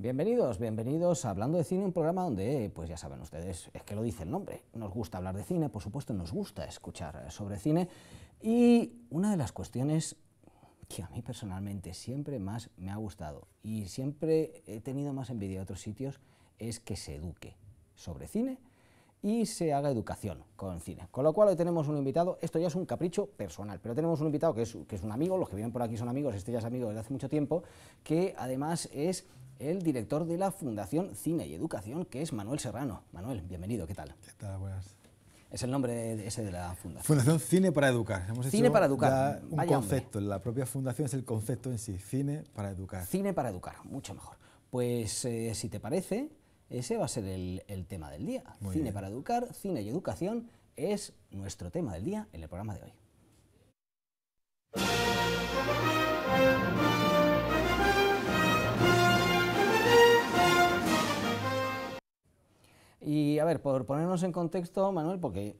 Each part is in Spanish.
Bienvenidos, bienvenidos a Hablando de Cine, un programa donde, pues ya saben ustedes, es que lo dice el nombre, nos gusta hablar de cine, por supuesto nos gusta escuchar eh, sobre cine y una de las cuestiones que a mí personalmente siempre más me ha gustado y siempre he tenido más envidia de otros sitios es que se eduque sobre cine y se haga educación con cine. Con lo cual hoy tenemos un invitado, esto ya es un capricho personal, pero tenemos un invitado que es, que es un amigo, los que vienen por aquí son amigos, este ya es amigo desde hace mucho tiempo, que además es el director de la Fundación Cine y Educación, que es Manuel Serrano. Manuel, bienvenido, ¿qué tal? ¿Qué tal? Buenas. Es el nombre de, ese de la fundación. Fundación Cine para Educar. cine para Educar. un concepto, la propia fundación es el concepto en sí, Cine para Educar. Cine para Educar, mucho mejor. Pues eh, si te parece, ese va a ser el, tema del día. cine para Educar, Cine y Educación es nuestro tema del día en el programa de hoy. Y a ver, por ponernos en contexto, Manuel, porque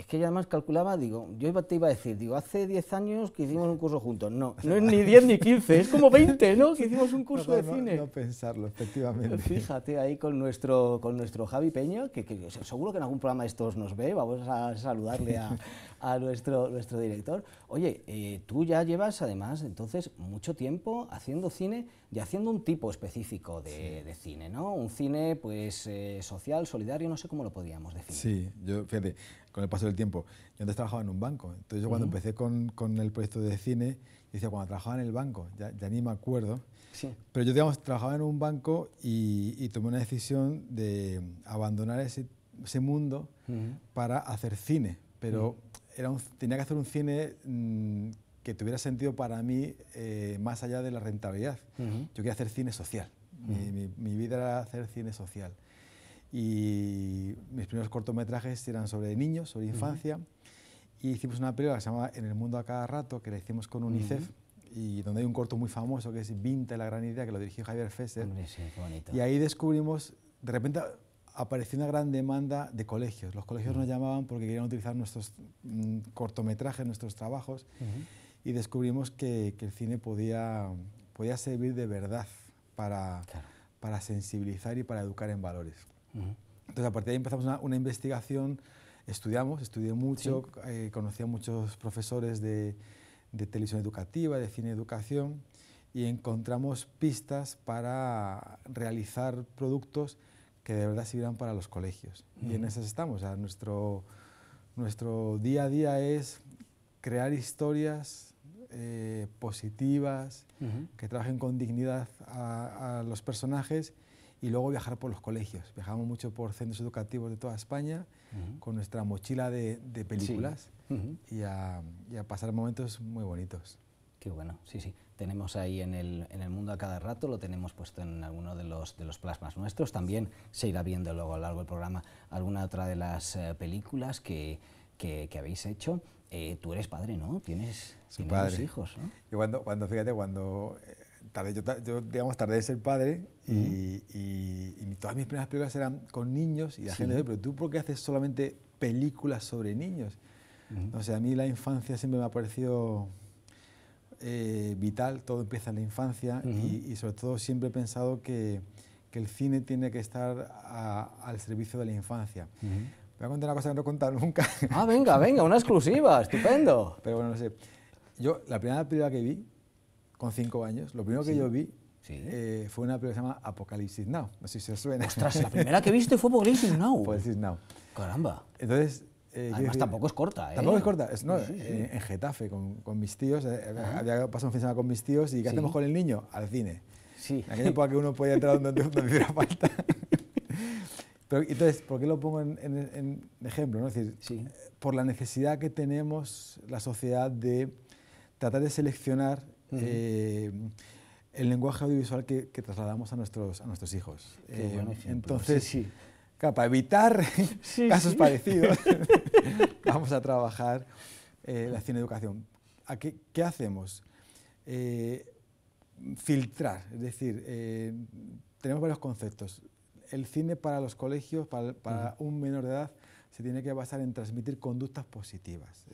es que ella además calculaba, digo, yo te iba a decir, digo, hace 10 años que hicimos un curso juntos. No, no es ni 10 ni 15, es como 20, ¿no? Que hicimos un curso de cine. No pensarlo, efectivamente. Fíjate ahí con nuestro, con nuestro Javi peño que, seguro que en algún programa de estos nos ve, vamos a saludarle a, nuestro, director. Oye, eh, tú ya llevas además entonces mucho tiempo haciendo cine y haciendo un tipo específico de, cine, ¿no? Un cine pues eh, social, solidario, no sé cómo lo podríamos definir. Sí, yo, fíjate, con el paso del tiempo. Yo antes trabajaba en un banco, entonces yo cuando empecé con, con, el proyecto de cine, decía, cuando trabajaba en el banco, ya, ni me acuerdo, sí. pero yo, digamos, trabajaba en un banco y, tomé una decisión de abandonar ese, ese mundo para hacer cine, pero era tenía que hacer un cine... Mm, que tuviera sentido para mí eh, más allá de la rentabilidad. Yo quería hacer cine social. mi, mi vida era hacer cine social y mis primeros cortometrajes eran sobre niños, sobre infancia. Y hicimos una película que se llamaba En el mundo a cada rato, que la hicimos con UNICEF. Y donde hay un corto muy famoso que es Vinta la gran idea, que lo dirigió Javier Fesser. Y ahí descubrimos, de repente apareció una gran demanda de colegios. Los colegios nos llamaban porque querían utilizar nuestros mm, cortometrajes, nuestros trabajos, y descubrimos que, el cine podía, podía servir de verdad para, para sensibilizar y para educar en valores. Entonces, a partir de ahí empezamos una, investigación, estudiamos, estudié mucho, eh, conocí a muchos profesores de, televisión educativa, de cine educación, y encontramos pistas para realizar productos que de verdad sirvieran para los colegios. Y en esas estamos. O sea, nuestro, nuestro día a día es crear historias eh, positivas, que trabajen con dignidad a los personajes y luego viajar por los colegios. Viajamos mucho por centros educativos de toda España con nuestra mochila de, películas y, a, pasar momentos muy bonitos. Qué bueno, sí, sí. Tenemos ahí en el, en el, mundo a cada rato, lo tenemos puesto en alguno de los, de los plasmas nuestros. También se irá viendo luego a lo largo del programa alguna otra de las eh, películas que, que, habéis hecho. Eh, tú eres padre, ¿no? Tienes, tienes hijos, ¿no? cuando, cuando, fíjate, cuando eh, yo, yo, digamos, tardé de ser padre y, todas mis primeras películas eran con niños y la gente dice, pero tú por qué haces solamente películas sobre niños? No sé, a mí la infancia siempre me ha parecido eh, vital, todo empieza en la infancia y, sobre todo siempre he pensado que, que el cine tiene que estar al servicio de la infancia. Voy a contar una cosa que no he contado nunca. Ah, venga, venga, una exclusiva, estupendo. Pero bueno, no sé. Yo, la primera película que vi con cinco años, lo primero que yo vi eh, fue una película que se llama Apocalipsis Now. No sé si se suena. Ostras, la primera que viste fue Apocalipsis Now. Apocalipsis Now. Caramba. Entonces. Eh, Además, tampoco es corta. ¿eh? Tampoco es corta. Es, en, Getafe, con, con mis tíos. Había pasado un fin de semana con mis tíos. ¿Y qué hacemos con el niño? Al cine. Sí. En aquella época que uno podía entrar donde, donde hiciera falta. entonces, ¿por qué lo pongo en, ejemplo? ¿no? por la necesidad que tenemos la sociedad de tratar de seleccionar eh, el lenguaje audiovisual que, trasladamos a nuestros, a nuestros hijos. Eh, entonces, para evitar casos parecidos, vamos a trabajar eh, la cineeducación. qué, hacemos? filtrar, es decir, tenemos varios conceptos. El cine para los colegios, para, un menor de edad, se tiene que basar en transmitir conductas positivas,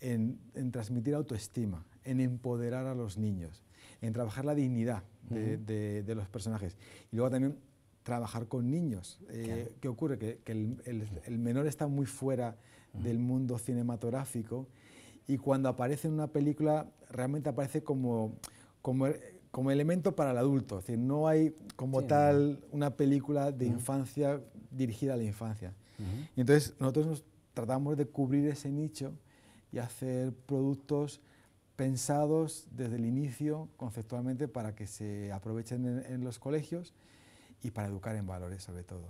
en, transmitir autoestima, en empoderar a los niños, en trabajar la dignidad de, los personajes. Y luego también trabajar con niños. Eh, ¿Qué ocurre? Que, el, menor está muy fuera del mundo cinematográfico y cuando aparece en una película realmente aparece como, como, elemento para el adulto. Es decir, no hay como tal una película de infancia dirigida a la infancia. Y entonces nosotros nos tratamos de cubrir ese nicho y hacer productos pensados desde el inicio conceptualmente para que se aprovechen en, los colegios y para educar en valores sobre todo.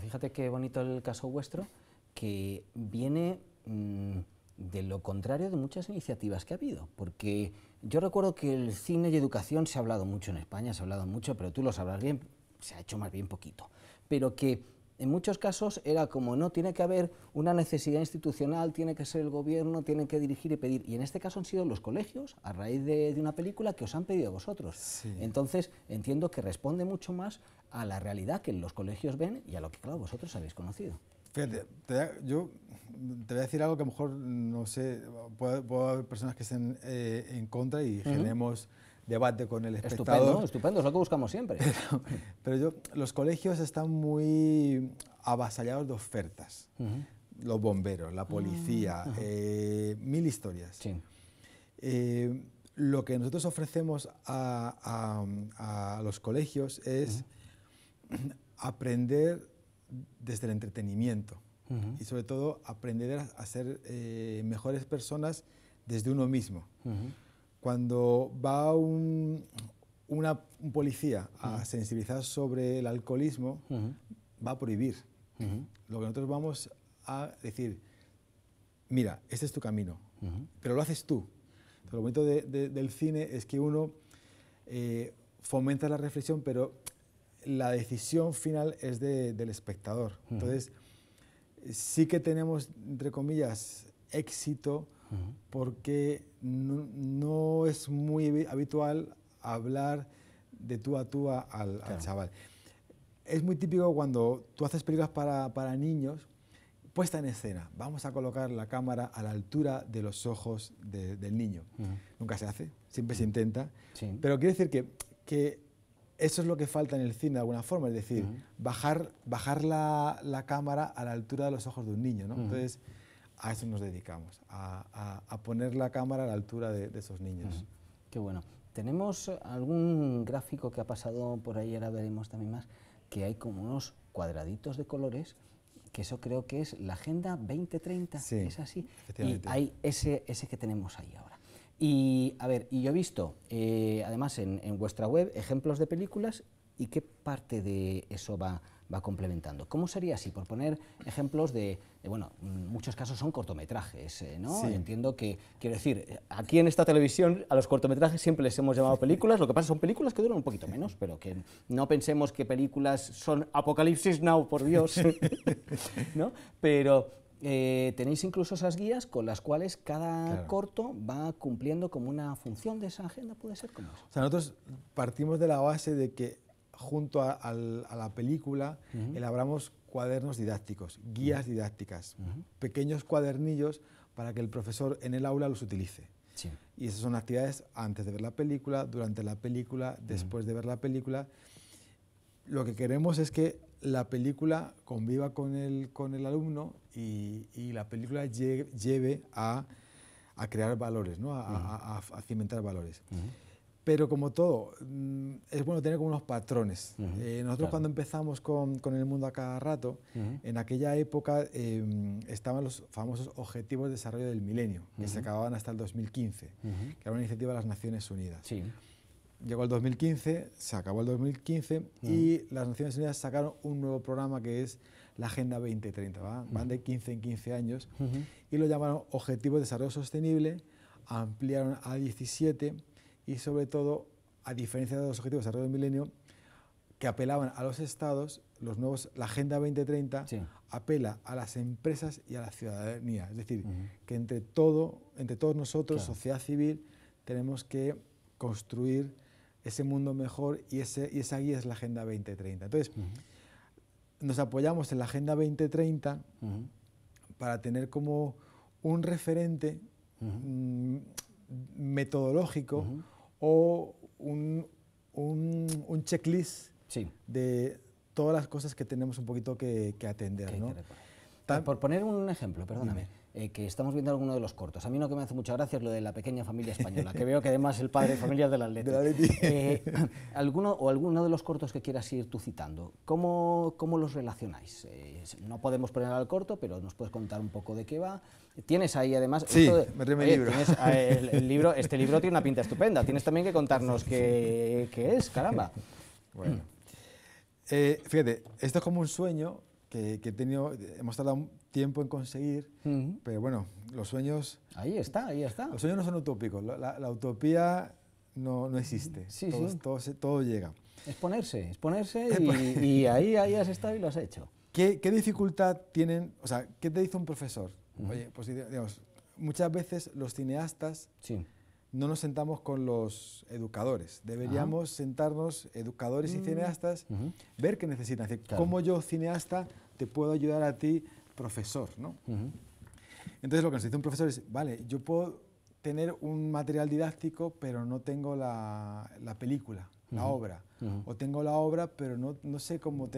fíjate qué bonito el caso vuestro, que viene mm, de lo contrario de muchas iniciativas que ha habido, porque yo recuerdo que el cine y educación se ha hablado mucho en España, se ha hablado mucho, pero tú lo sabrás bien, se ha hecho más bien poquito, pero que en muchos casos era como, no, tiene que haber una necesidad institucional, tiene que ser el gobierno, tiene que dirigir y pedir. Y en este caso han sido los colegios, a raíz de, una película, que os han pedido a vosotros. Entonces, entiendo que responde mucho más a la realidad que los colegios ven y a lo que, claro, vosotros habéis conocido. Fíjate, yo te voy a decir algo que a lo mejor, no sé, puede, haber personas que estén eh, en contra y generemos debate con el espectador. Estupendo, es lo que buscamos siempre. Pero, yo, los colegios están muy avasallados de ofertas. Los bomberos, la policía, mm, eh, mil historias. Eh, lo que nosotros ofrecemos a, los colegios es aprender desde el entretenimiento y sobre todo aprender a, ser eh, mejores personas desde uno mismo. Cuando va un, una, policía a sensibilizar sobre el alcoholismo, va a prohibir. Lo que nosotros vamos a decir, mira, este es tu camino, pero lo haces tú. el lo bonito del cine es que uno eh, fomenta la reflexión, pero la decisión final es del espectador. Entonces, sí que tenemos, entre comillas, éxito porque no, es muy habitual hablar de tú a tú al, chaval. Es muy típico cuando tú haces películas para, para niños, puesta en escena, vamos a colocar la cámara a la altura de los ojos del niño. Nunca se hace, siempre se intenta, pero quiere decir que, que eso es lo que falta en el cine de alguna forma, es decir, bajar, bajar la, la, cámara a la altura de los ojos de un niño. Entonces, a eso nos dedicamos, a, poner la cámara a la altura de, esos niños. Qué bueno. Tenemos algún gráfico que ha pasado por ahí, ahora veremos también más, que hay como unos cuadraditos de colores, que eso creo que es la Agenda 2030, es así. Y hay ese, ese que tenemos ahí ahora. Y a ver, y yo he visto, eh, además en, en vuestra web, ejemplos de películas y qué parte de eso va va complementando. ¿Cómo sería así? Por poner ejemplos de, bueno, muchos casos son cortometrajes, eh, ¿no? Entiendo que, quiero decir, aquí en esta televisión a los cortometrajes siempre les hemos llamado películas, lo que pasa son películas que duran un poquito menos, pero que no pensemos que películas son Apocalipsis Now, por Dios, ¿no? Pero eh, tenéis incluso esas guías con las cuales cada corto va cumpliendo como una función de esa agenda, puede ser como O sea, nosotros partimos de la base de que junto a, la película, elaboramos cuadernos didácticos, guías didácticas, pequeños cuadernillos para que el profesor en el aula los utilice. Y esas son actividades antes de ver la película, durante la película, después de ver la película. Lo que queremos es que la película conviva con el, alumno y, la película lleve, a, crear valores, ¿no? a cimentar valores. Pero como todo, mm, es bueno tener como unos patrones. Eh, nosotros cuando empezamos con, el mundo a cada rato, en aquella época em, estaban los famosos Objetivos de Desarrollo del Milenio, que se acababan hasta el 2015, que era una iniciativa de las Naciones Unidas. Llegó el 2015, se acabó el 2015 y las Naciones Unidas sacaron un nuevo programa que es la Agenda 2030, van de 15 en 15 años, y lo llamaron Objetivos de Desarrollo Sostenible, ampliaron a 17 y sobre todo, a diferencia de los objetivos de desarrollo del milenio, que apelaban a los estados, los nuevos, la Agenda 2030 apela a las empresas y a la ciudadanía. Es decir, que entre, todo, entre todos nosotros, sociedad civil, tenemos que construir ese mundo mejor y, ese, y esa guía es la Agenda 2030. Entonces, nos apoyamos en la Agenda 2030 para tener como un referente mm, metodológico o un, un, checklist de todas las cosas que tenemos un poquito que, atender. ¿no? Por poner un ejemplo, perdóname. Eh, que estamos viendo alguno de los cortos. A mí lo que me hace mucha gracia es lo de la pequeña familia española, que veo que además el padre de familia es del De la eh, ¿Alguno o alguno de los cortos que quieras ir tú citando? ¿Cómo, cómo los relacionáis? Eh, no podemos poner al corto, pero nos puedes contar un poco de qué va. Tienes ahí además... Sí, me ah, el libro. libro. Este libro tiene una pinta estupenda. Tienes también que contarnos qué, qué es, caramba. Bueno. Eh, fíjate, esto es como un sueño que, que he tenido, hemos tardado tiempo en conseguir, pero bueno, los sueños... Ahí está, ahí está. Los sueños no son utópicos, la, utopía no, no existe, sí, todo, sí. Todo, llega. Es ponerse, es ponerse pues y, ahí, ahí has estado y lo has hecho. ¿Qué, dificultad tienen, o sea, qué te dice un profesor? Oye, pues digamos, muchas veces los cineastas no nos sentamos con los educadores, deberíamos sentarnos, educadores y mm. cineastas, ver qué necesitan, cómo yo, cineasta, te puedo ayudar a ti profesor, ¿no? Entonces lo que nos dice un profesor es, vale, yo puedo tener un material didáctico, pero no tengo la, película, la obra. O tengo la obra, pero no, sé cómo,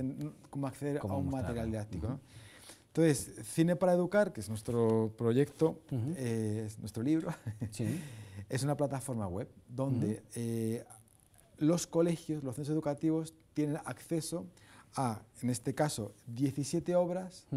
cómo acceder a un material didáctico. Entonces, Cine para Educar, que es nuestro proyecto, eh, es nuestro libro, es una plataforma web donde eh, los colegios, los centros educativos, tienen acceso a, en este caso, 17 obras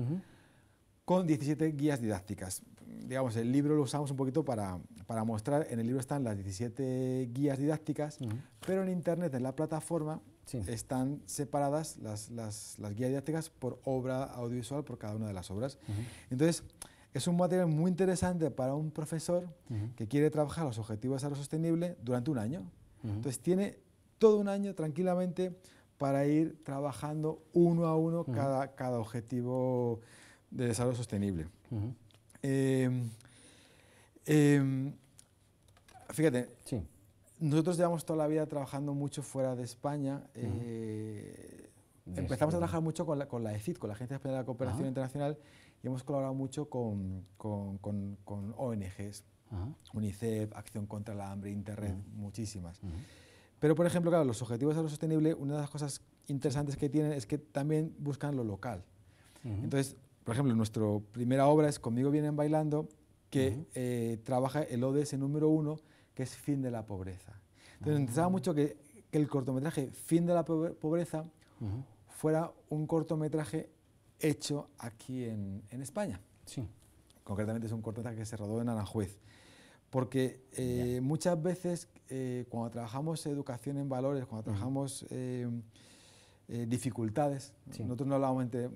con 17 guías didácticas. Digamos, el libro lo usamos un poquito para, para mostrar, en el libro están las 17 guías didácticas, pero en Internet, en la plataforma, están separadas las, las, las, guías didácticas por obra audiovisual, por cada una de las obras. Entonces, es un material muy interesante para un profesor que quiere trabajar los objetivos de desarrollo sostenible durante un año. Entonces tiene todo un año tranquilamente para ir trabajando uno a uno cada, cada objetivo de desarrollo sostenible. Em, em, fíjate, nosotros llevamos toda la vida trabajando mucho fuera de España. Eh, empezamos a trabajar mucho con la, con ECID, con la Agencia Española de Cooperación Internacional, y hemos colaborado mucho con, ONGs, UNICEF, Acción contra la Hambre, Interred, muchísimas. Pero, por ejemplo, los objetivos de desarrollo sostenible, una de las cosas interesantes que tienen es que también buscan lo local. Entonces, por ejemplo, nuestra primera obra es Conmigo vienen bailando, que eh, trabaja el ODS número uno, que es Fin de la Pobreza. Entonces, ah. me mucho que, el cortometraje Fin de la Pobreza fuera un cortometraje hecho aquí en, España. Sí. Concretamente es un cortometraje que se rodó en Aranjuez. Porque eh, muchas veces eh, cuando trabajamos educación en valores, cuando trabajamos eh, dificultades. Nosotros no hablamos de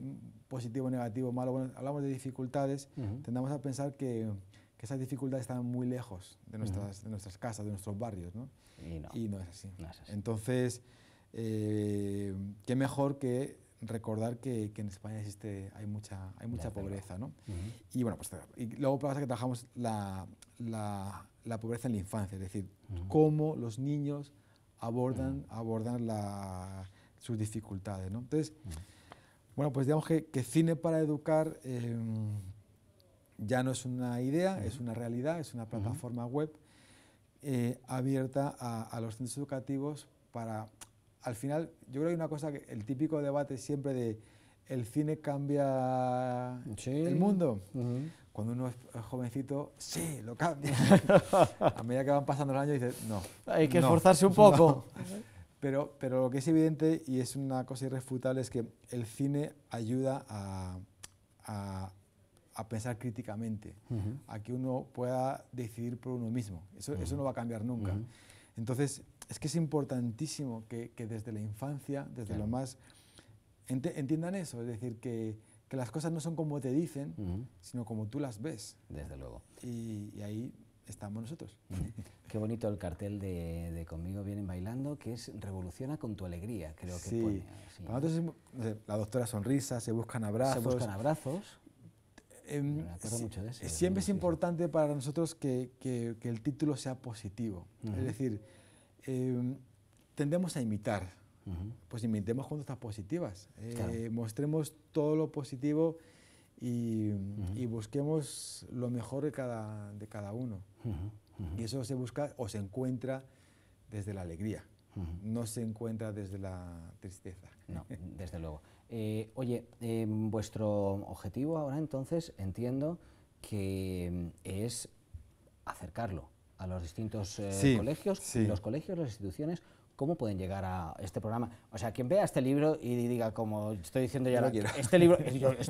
positivo, negativo, malo, bueno, hablamos de dificultades, Tendemos a pensar que, esas dificultades están muy lejos de nuestras, nuestras casas, de nuestros barrios, ¿no? Y no, es, así. Entonces, eh, qué mejor que recordar que, en España existe, hay mucha, hay mucha pobreza, ¿no? Y bueno, pues y luego pasa que trabajamos la, la, pobreza en la infancia, es decir, cómo los niños abordan, abordan la sus dificultades. ¿no? Entonces, bueno, pues digamos que, que cine para educar em, ya no es una idea, es una realidad, es una plataforma web eh, abierta a, los centros educativos para, al final, yo creo que hay una cosa, que el típico debate siempre de el cine cambia el mundo. Cuando uno es jovencito, sí, lo cambia. a medida que van pasando los años, dices, no. Hay que esforzarse un poco. Pero, pero lo que es evidente y es una cosa irrefutable es que el cine ayuda a, a, pensar críticamente, a que uno pueda decidir por uno mismo. Eso, eso no va a cambiar nunca. Entonces, es que es importantísimo que, que desde la infancia, desde lo más, entiendan eso, es decir, que, que, las cosas no son como te dicen, sino como tú las ves. Desde luego. y, y ahí estamos nosotros. Qué bonito el cartel de, Conmigo vienen bailando, que es Revoluciona con tu alegría, creo que sí. pone. Sí. Para nosotros la doctora sonrisa, se buscan abrazos. Se buscan abrazos. siempre es, importante para nosotros que, el título sea positivo. Es decir, em, tendemos a imitar. Pues imitemos cosas positivas. Eh, mostremos todo lo positivo y, y, busquemos lo mejor de cada, de cada uno. Y eso se busca o se encuentra desde la alegría, no se encuentra desde la tristeza. No, desde luego. Eh, oye, em, vuestro objetivo ahora entonces entiendo que em, es acercarlo a los distintos eh, colegios, los colegios, las instituciones, ¿cómo pueden llegar a este programa? O sea, quien vea este libro y diga, como estoy diciendo ya, este libro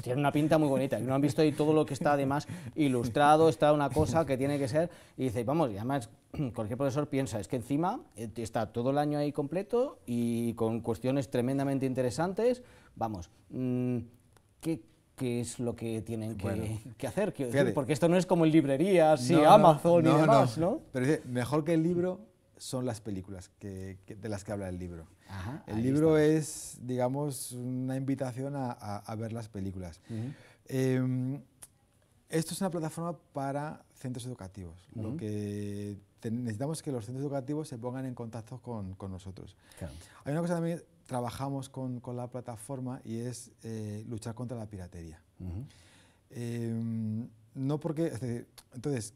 tiene una pinta muy bonita, y no han visto ahí todo lo que está además ilustrado, está una cosa que tiene que ser, y dice, vamos, y además cualquier profesor piensa, es que encima eh, está todo el año ahí completo y con cuestiones tremendamente interesantes, vamos, mm, ¿qué, es lo que tienen que, hacer, porque esto no es como en librerías y Amazon y demás, no, ¿no? Pero mejor que el libro son las películas que, de las que habla el libro. el libro es, digamos, una invitación a, ver las películas. Em, esto es una plataforma para centros educativos. Lo que necesitamos es que los centros educativos se pongan en contacto con, con nosotros. Hay una cosa también trabajamos con, con la plataforma y es eh, luchar contra la piratería. Em, no porque, entonces,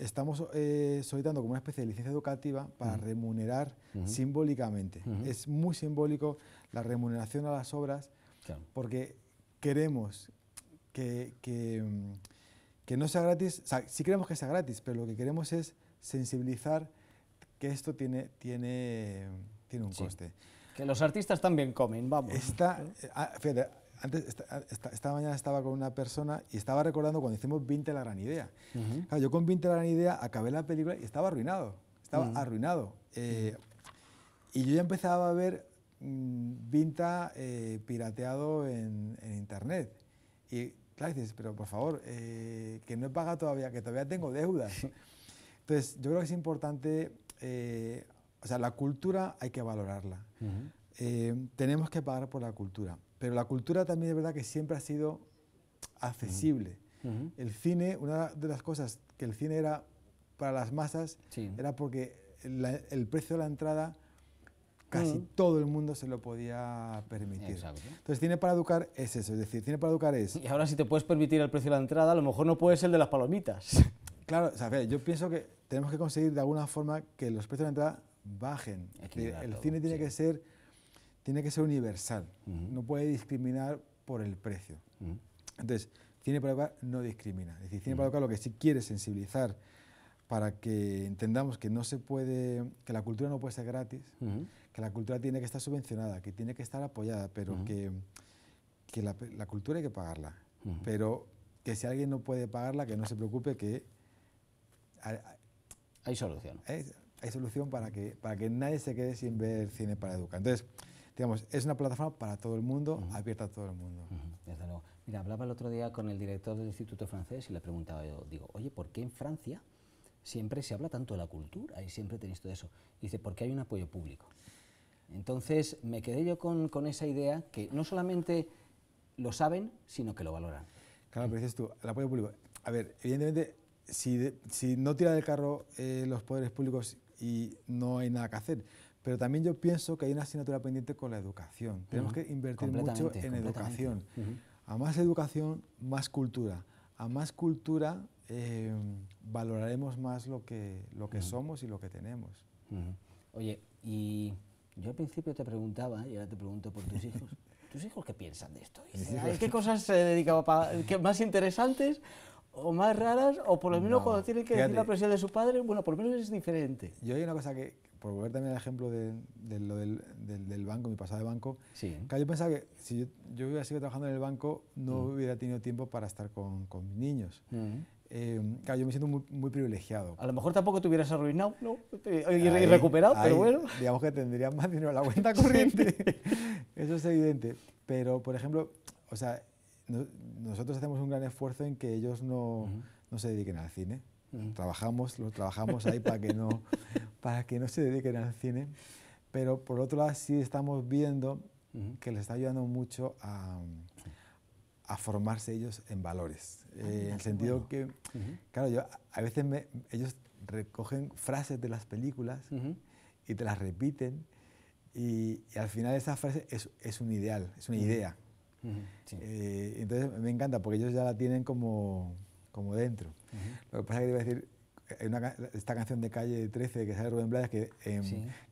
estamos eh, solicitando como una especie de licencia educativa para remunerar simbólicamente. Es muy simbólico la remuneración a las obras porque queremos que, que, no sea gratis, o sí queremos que sea gratis, pero lo que queremos es sensibilizar que esto tiene, tiene, tiene un coste. Que los artistas también comen, vamos. Eh, ah, antes, esta, mañana estaba con una persona y estaba recordando cuando hicimos 20 la gran idea. yo con 20 la gran idea acabé la película y estaba arruinado, estaba arruinado. Eh, y yo ya empezaba a ver mm, Vinta eh, pirateado en, internet. Y claro, dices, pero por favor, eh, que no he pagado todavía, que todavía tengo deudas. Entonces, yo creo que es importante, o sea, la cultura hay que valorarla. tenemos que pagar por la cultura pero la cultura también es verdad que siempre ha sido accesible. El cine, una de las cosas que el cine era para las masas, era porque el precio de la entrada casi mm. todo el mundo se lo podía permitir. Entonces, cine para educar es eso, es decir, cine para educar es... Y ahora si te puedes permitir el precio de la entrada, a lo mejor no puedes el de las palomitas. Claro, o yo pienso que tenemos que conseguir de alguna forma que los precios de la entrada bajen. El cine tiene que ser tiene que ser universal, no puede discriminar por el precio. Entonces, cine para educar no discrimina, es decir, cine para educar lo que sí quiere sensibilizar para que entendamos que no se puede, que la cultura no puede ser gratis, que la cultura tiene que estar subvencionada, que tiene que estar apoyada, pero que, que la, cultura hay que pagarla. Pero que si alguien no puede pagarla, que no se preocupe, que hay, solución. Hay, hay, solución para que, para que nadie se quede sin ver cine para educar. Entonces, digamos, es una plataforma para todo el mundo, abierta a todo el mundo. Mira, hablaba el otro día con el director del Instituto Francés y le preguntaba, yo, digo, oye, ¿por qué en Francia siempre se habla tanto de la cultura y siempre tenéis todo eso? dice, porque hay un apoyo público. Entonces me quedé yo con, con esa idea que no solamente lo saben, sino que lo valoran. Claro, pero dices tú, el apoyo público. A ver, evidentemente, si, no tira del carro eh, los poderes públicos y no hay nada que hacer, pero también yo pienso que hay una asignatura pendiente con la educación. Tenemos que invertir mucho en educación. A más educación, más cultura. A más cultura, eh, valoraremos más lo que, lo que somos y lo que tenemos. Oye, y yo al principio te preguntaba, y ahora te pregunto por tus hijos, ¿tus hijos qué piensan de esto? qué cosas se dedican a más interesantes o más raras? O por lo menos cuando tienen que decir la presión de su padre, bueno, por lo menos es diferente. Yo hay una cosa que, por volver también al ejemplo de, lo del, banco, mi pasado de banco, yo pensaba que si yo, hubiera sido trabajando en el banco no mm. hubiera tenido tiempo para estar con, mis niños. Mm. Eh, yo me siento muy, privilegiado. A lo mejor tampoco te hubieras arruinado ¿no? Eh, y, recuperado, pero bueno. Digamos que tendrías más dinero en la cuenta corriente. Eso es evidente. Pero, por ejemplo, o sea, nosotros hacemos un gran esfuerzo en que ellos no, no se dediquen al cine. Trabajamos, lo trabajamos ahí para que no, para que no se dediquen al cine, pero por otro lado sí estamos viendo que les está ayudando mucho a, formarse ellos en valores. Ah, eh, en el sentido que, claro, yo, a veces ellos recogen frases de las películas y te las repiten y, al final esa frase es, un ideal, es una idea. Eh, entonces me encanta porque ellos ya la tienen como, como dentro. Lo que pasa es que iba a decir, esta canción de Calle 13 que sale Rubén Blades, que, em,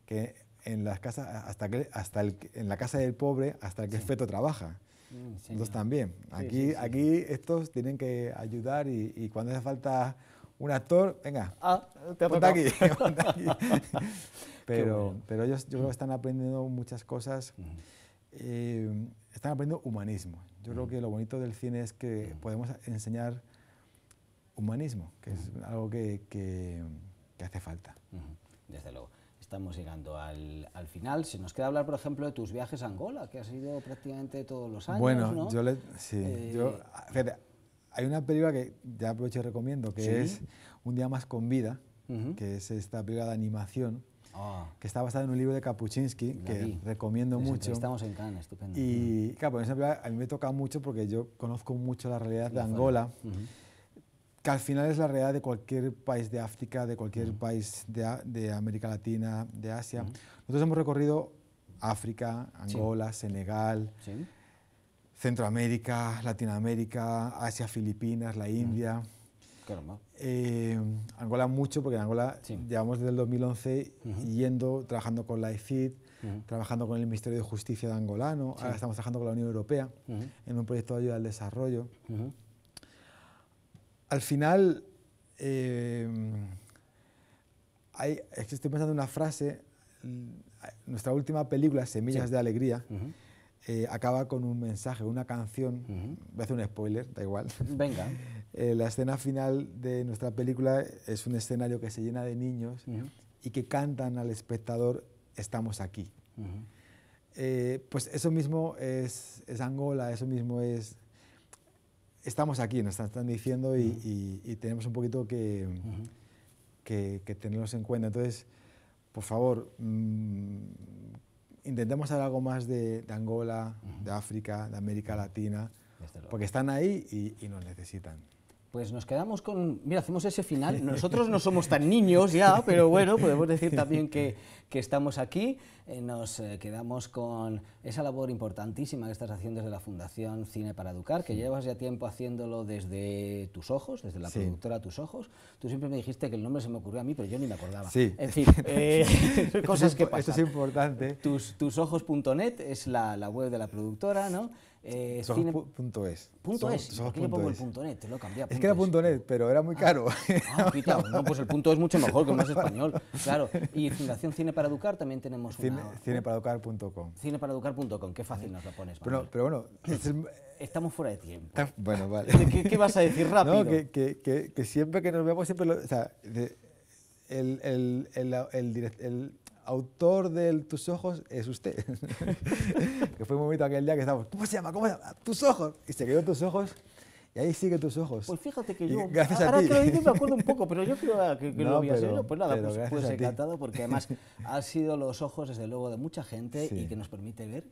que en las casas, hasta, que, hasta en la casa del pobre, hasta el que es el feto trabaja. Mm, Entonces también, aquí, aquí estos tienen que ayudar y, cuando hace falta un actor, venga, ah, te ponte aquí, pero, pero ellos yo creo que están aprendiendo muchas cosas, eh, están aprendiendo humanismo. Yo creo que lo bonito del cine es que podemos enseñar humanismo, que es algo que, que, hace falta. Desde luego estamos llegando al, al, final. Si nos queda hablar, por ejemplo, de tus viajes a Angola, que has ido prácticamente todos los años. Bueno, yo le. Sí, eh, yo, fíjate, hay una película que ya aprovecho y recomiendo, que es Un Día Más con Vida, que es esta película de animación. Ah. que está basada en un libro de Kapuczynski, que recomiendo mucho. Estamos en Cannes, estupendo. Y claro, por pues esa a mí me toca mucho porque yo conozco mucho la realidad de Angola que al final es la realidad de cualquier país de África, de cualquier país de, América Latina, de Asia. Nosotros hemos recorrido África, Angola, Senegal, Centroamérica, Latinoamérica, Asia, Filipinas, la India. Eh, Angola mucho, porque en Angola llevamos desde el 2011 yendo, trabajando con la ICID, trabajando con el Ministerio de Justicia de Angolano, ahora estamos trabajando con la Unión Europea en un proyecto de ayuda al desarrollo al final, eh, hay, estoy pensando en una frase, mm, nuestra última película, Semillas de Alegría, eh, acaba con un mensaje, una canción, voy a hacer un spoiler, da igual. Venga. Eh, la escena final de nuestra película es un escenario que se llena de niños y que cantan al espectador, estamos aquí. pues eso mismo es, Angola, eso mismo es estamos aquí, nos están diciendo y, tenemos un poquito que, que, tenerlos en cuenta. Entonces, por favor, mm, intentemos hacer algo más de, Angola, de África, de América Latina, porque están ahí y, nos necesitan. Pues nos quedamos con, mira, hacemos ese final. Nosotros no somos tan niños ya, pero bueno, podemos decir también que, que estamos aquí. Eh, nos eh, quedamos con esa labor importantísima que estás haciendo desde la Fundación Cine para Educar, que llevas ya tiempo haciéndolo desde tus ojos, desde la productora productora Tus Ojos. Tú siempre me dijiste que el nombre se me ocurrió a mí, pero yo ni me acordaba. Sí. En fin, eh, cosas que pasan. Eso es importante. Tus, tusojos.net es la, la web de la productora, ¿no? Eh, cine... punto es. Punto que era net, pero era muy ah. caro. Ah, no, pues el punto es mucho mejor que es español. Claro. Y Fundación Cine para Educar también tenemos Cine, cineparadocar.com, Cineparaeducar.com. qué fácil nos lo pones. Pero, bueno, estamos fuera de tiempo. bueno, vale. ¿Qué, vas a decir rápido? No, que, que, siempre que nos vemos, siempre o sea, el, el, el, el, autor de Tus Ojos es usted. que fue un momento aquel día que estábamos, ¿cómo se llama? ¿Cómo se llama? Tus Ojos. Y se quedó Tus Ojos y ahí siguen tus ojos. Pues fíjate que yo. ahora que lo dices me acuerdo un poco, pero yo creo ah, que, no, lo voy a pues nada, pues, pues encantado, porque además han sido los ojos, desde luego, de mucha gente y que nos permite ver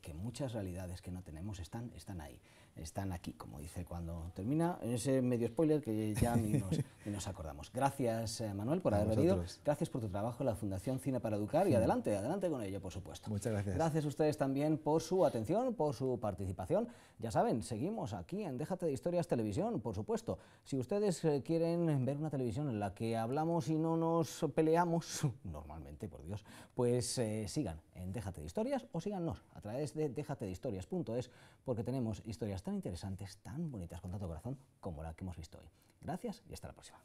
que, muchas realidades que no tenemos están, están ahí, están aquí, como dice cuando termina ese medio spoiler que ya ni nos, acordamos. Gracias, eh, Manuel, por haber venido. Gracias por tu trabajo en la Fundación Cine para Educar y adelante, adelante con ello, por supuesto. Muchas gracias. Gracias a ustedes también por su atención, por su participación. Ya saben, seguimos aquí en Déjate de Historias Televisión, por supuesto. Si ustedes eh, quieren ver una televisión en la que hablamos y no nos peleamos, normalmente, por Dios, pues eh, sigan en Déjate de Historias o síganos a través de déjate de porque tenemos historias tan interesantes, tan bonitas, con tanto corazón como la que hemos visto hoy. Gracias y hasta la próxima.